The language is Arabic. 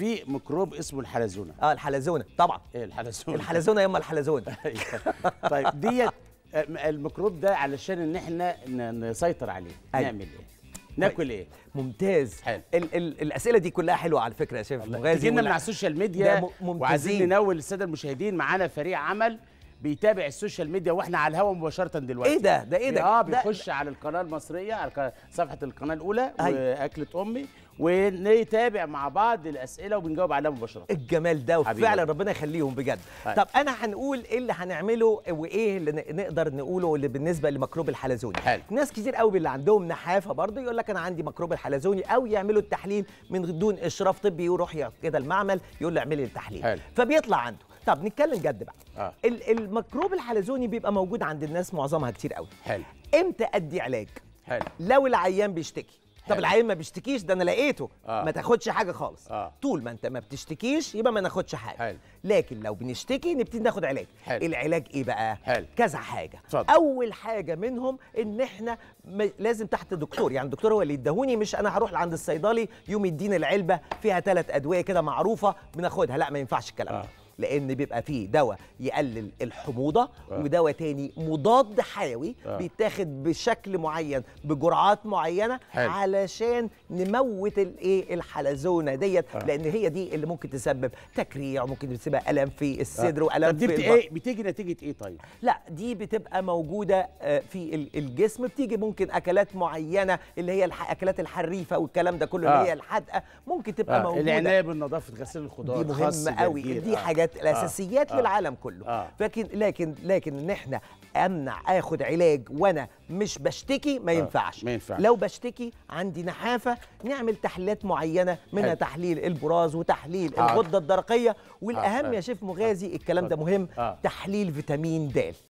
في ميكروب اسمه الحلزونه اه الحلزونه طبعا ايه الحلزونه الحلزونه اما الحلزونه أيوة. طيب ديت آه، الميكروب ده علشان ان احنا نسيطر عليه أي. أيوة. نعمل ايه ناكل طيب. ايه ممتاز حلو ال ال الاسئله دي كلها حلوه على فكره يا شيف مغازي جينا من على السوشيال ميديا وعايزين ننول الساده المشاهدين معانا فريق عمل بيتابع السوشيال ميديا واحنا على الهواء مباشره دلوقتي ايه ده ده ايه ده اه بيخش ده على القناه المصريه على صفحه القناه الاولى أيوة. واكله امي ونتابع مع بعض الاسئله وبنجاوب عليها مباشره الجمال ده وفعلا ربنا يخليهم بجد حبيب. طب انا هنقول ايه اللي هنعمله وايه اللي نقدر نقوله اللي بالنسبه لمكروب الحلزوني حلو. ناس كتير قوي اللي عندهم نحافه برضه يقول لك انا عندي ميكروب الحلزوني او يعملوا التحليل من دون اشراف طبي يروح كده المعمل يقول له اعمل التحليل حلو. فبيطلع عنده طب نتكلم جد بقى آه. الميكروب الحلزوني بيبقى موجود عند الناس معظمها كتير قوي حلو امتى ادي علاج حلو لو العيان بيشتكي طب العيل ما بيشتكيش ده انا لقيته آه. ما تاخدش حاجه خالص آه. طول ما انت ما بتشتكيش يبقى ما ناخدش حاجه حلو. لكن لو بنشتكي نبتدي ناخد علاج حلو. العلاج ايه بقى حلو. كذا حاجه صدق. اول حاجه منهم ان احنا لازم تحت دكتور يعني الدكتور هو اللي يدهوني مش انا هروح لعند الصيدلي يوم يديني العلبه فيها ثلاث ادويه كده معروفه بناخدها لا ما ينفعش الكلام ده آه. لان بيبقى فيه دواء يقلل الحموضه آه. ودواء تاني مضاد حيوي آه. بيتاخد بشكل معين بجرعات معينه حلو. علشان نموت الايه الحلزونه ديت آه. لان هي دي اللي ممكن تسبب تكريع ممكن تسبب الم في الصدر آه. والم في البطن ايه بتيجي نتيجه ايه طيب لا دي بتبقى موجوده آه، في الجسم بتيجي ممكن اكلات معينه اللي هي الاكلات الحريفه والكلام ده كله آه. اللي هي الحادقه ممكن تبقى آه. موجوده العنايه بالنظافه غسيل الخضار دي مهمه قوي دي آه. حاجات الحاجات آه. الاساسيات آه. للعالم كله آه. لكن لكن لكن ان احنا امنع اخد علاج وانا مش بشتكي ما آه. ينفعش ما ينفعش لو بشتكي عندي نحافه نعمل تحليلات معينه منها حل. تحليل البراز وتحليل آه. الغده الدرقيه والاهم آه. يا شيف مغازي الكلام ده مهم آه. تحليل فيتامين د